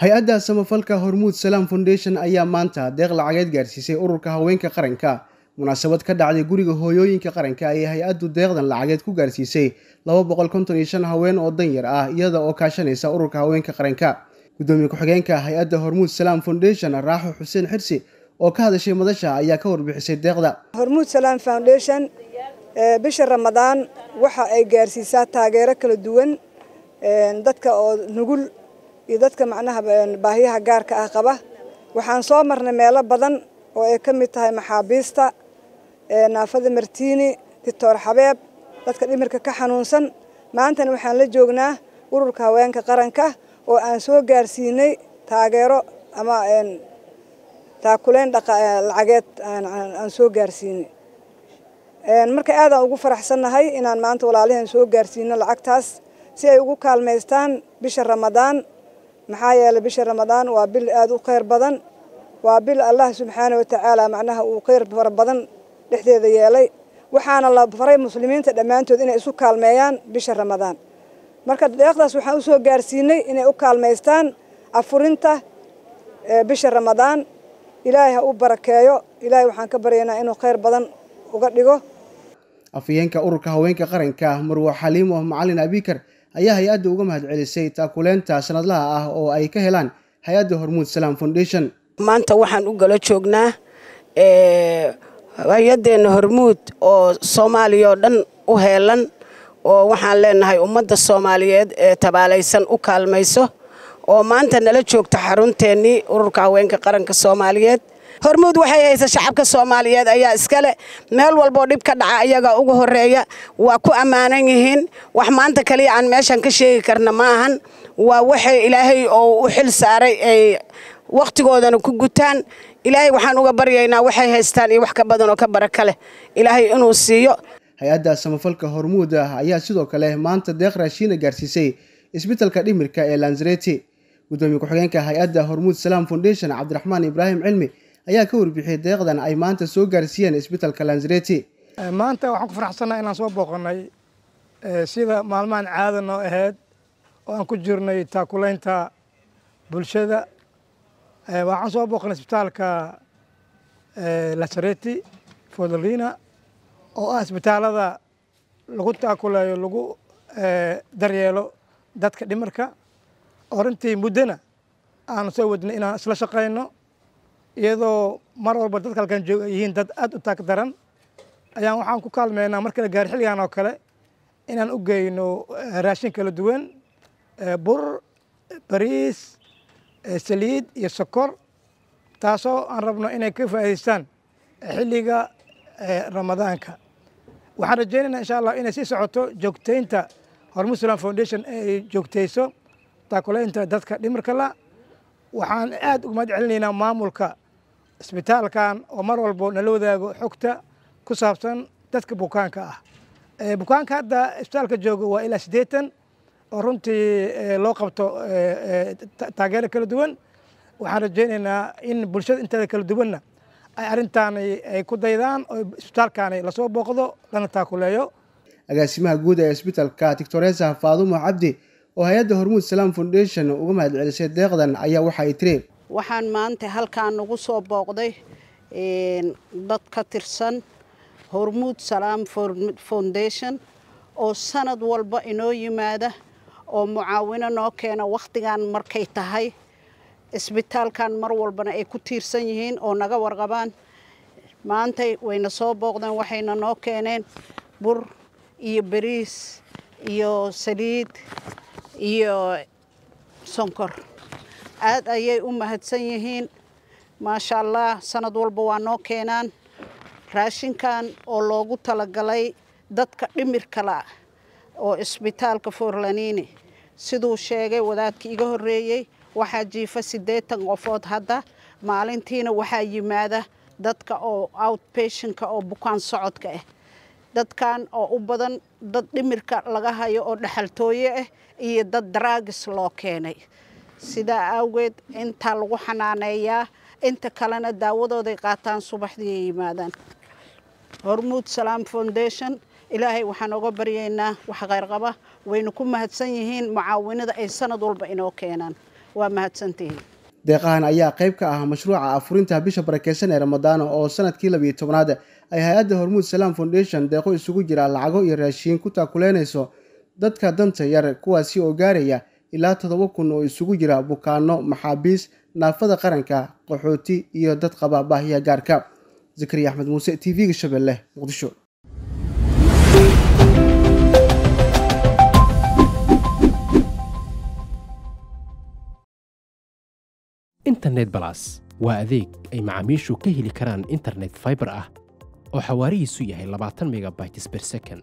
hay-adda samafalka hormuud salaam foundation ayaa maanta deeq lacageed gaarsiisay ururka haweenka qaranka munaasabad ka dhacday guriga hooyooyinka qaranka ayay hay-addu deeqdan lacageed ku gaarsiisay haween oo dan yar ah iyada oo kaashanaysa ururka haweenka qaranka gudoomiye ku-xigeenka hay-adda hormuud salaam foundation raaxu xuseen xirsi oo ka hadashay madasha ayaa ka warbixisay deeqda hormuud salaam foundation bisha ramadaan waxa ay gaarsiisaa taageero kala duwan dadka oo nugul iyo dadka macnaha baahiyaha gaarka ah qaba waxaan soo marnay meelo badan oo ay ka mid tahay maxaabiista naafada martiini dictoor xabeeb dadka dhimirka ka xanuunsan maantana waxaan la joognaa ururka haweenka qaranka oo aan soo gaarsiinay taageero ama taakuleyn lacageed aan soo gaarsiinay marka aadaan ugu faraxsannahay inaan maanta walaalaheen soo gaarsiino lacagtaas si ay ugu kaalmaystaan bisha ramadaan maxaa yeelay bisha ramadaan waa bil aada u kheyr badan waa bil allah subxaana watacaala macnaha uu kheyr fara badan dhexdeeda yeelay waxaana la faray muslimiinta dhammaantood inay isu kaalmeeyaan bisha ramadaan marka deeqdaas waxaan usoo gaarsiinay inay u kaalmaystaan afurinta bisha ramadaan ilaahay ha u barakeeyo ilaahay waxaan ka baryaynaa inuu khayr badan uga dhigo afhayeenka ururka haweenka qaranka marwa xaliim oh macalin abikar ayaa hay-adda uga mahadcelisay taakuleynta sanadlaha ah oo ay ka helaan hay-adda hormuud salaam foundation maanta waxaan u galo joognaa eh, hay-addeenna hormuud oo soomaaliya oo dhan u heelan oo waxaan leenahay ummadda soomaaliyeed ee tabaalaysan u kaalmayso oo maanta nala joogta xarunteennii ururka haweenka qaranka soomaaliyeed hormuud waxay haysa shacabka soomaaliyeed ayaa iskale meel walboo dhib ka dhaca ayagaa ugu horeeya waa ku ammaanan yihiin wax maanta kaliya aan meeshan ka sheegi karna ma ahan waa waxay ilaahay oo u xil saaray ay wakhtigoodana ku gutaan ilaahay waxaan uga baryaynaa waxay haystaan iyo wax ka badan oo ka bara ka leh ilaahay inuu siiyo hay-adda samafalka hormuud ah ayaa sidoo kale maanta deeq raashiina gaarsiisay isbitalka dhimirka ee lanzareti gudoomiye ku-xigeenka hay-adda hormuud salaam foundation cabdiraxmaan ibraahim cilmi ayaa ka warbixiyay deeqdan ay maanta soo gaarsiiyeen isbitaalka lanzareti eh, maanta waxaan ku faraxsannaha inaan soo booqanay eh, sida maalmahan caada noo ahayd oo aan ku jirnay taakulaynta bulshada eh, waxaan soo booqanay isbitaalka lanzareti fodolina oo ah isbitaalada lagu taakuleeyo lagu daryeelo dadka dhimarka oo runtii muddana aan soo wadnay inaan isla shaqayno iyadoo mar walba dadka halkan jooga yihiin dad aad u taag daran ayaan waxaan ku kaalmeynaa markala la gaari xilligan oo kale inaan u geyno eh, raashin kala duwan eh, bur bariis eh, saliid iyo sokor taasoo aan rabno inay ka faa'idaystaan xilliga ramadaanka waxaan rajeynaynaa insha allah inay sii socoto joogtaynta hormuslan foundation ee ay joogtayso taakulaynta dadka dhimarkala waxaan aada uga mahad celinaynaa maamulka isbitaalkan oo mar walbo nala wadaago xogta ku saabsan dadka bukaanka ah bukaanka hadda isbitaalka jooga waa ilaa siddeetan oo runtii loo qabto taageero kala duwan waxaan rajeynaynaa in bulshada inteeda kala duwanna ay arrintaani ay ku daydaan oo isbitaalkaani lasoo booqdo lana taakuleeyo agaasimaha guud ee isbitaalka tictoresa faadumo cabdi oo hay-adda hormuud salaam foundation uga mahadcelisay deeqdan ayaa waxa ay tiri waxaan maanta halkaan nagu soo booqday dad ka tirsan hormuud salaam foundation oo sanad walba inoo yimaada oo mucaawino noo keena wakhtigan markay tahay isbitaalkan mar walbana ay ku tiirsan yihiin oo naga warqabaan maantay wayna soo booqdeen waxayna noo keeneen bur iyo bariis iyo saliid iyo sonkor aad ayay u mahadsan yihiin maasha allah sanad walba waa noo keenaan raashinkan oo loogu talagalay dadka dhimirkala oo isbitaalka forlanini siduu sheegay wadaadkii iga horeeyey waxaa jiifa siddeetan qofood hadda maalintiina waxaa yimaada dadka oo outbationka oo bukaan socodka ah eh. dadkan oo u badan dad dhimirka laga hayo oo dhexaltooye ah eh, iyo dad draagis loo keenay sidaa awgeed intaa lagu xanaaneeyaa inta kalena daawadooday qaataan subaxdii ay yimaadaan hormuud salaam foundation ilaahay waxaan oga baryaynaa wax qayrqaba wayna ku mahadsan yihiin mucaawinada ay sanad walba inoo keenaan waa mahadsantihiin deeqahan ayaa qayb ka ah mashruuca afurinta bisha barakeysan ee ramadaano oo sanadkii labiyo tobnaad ay hay-adda hormuud salaam foundation deeqo isugu jira lacago iyo raashiin ku taakuleynayso dadka danta yar kuwaasi oo gaaraya ilaa toddoba kun oo isugu jira bukaano maxaabiis naafada qaranka qaxooti iyo dad qaba baahiya gaarka zakariya axmed muuse t v-ga shabeelle muqdisho internet balas waa adeeg ay macaamiishu ka heli karaan internet faibar ah oo xawaarihiisu yahay labaatan megabytes per second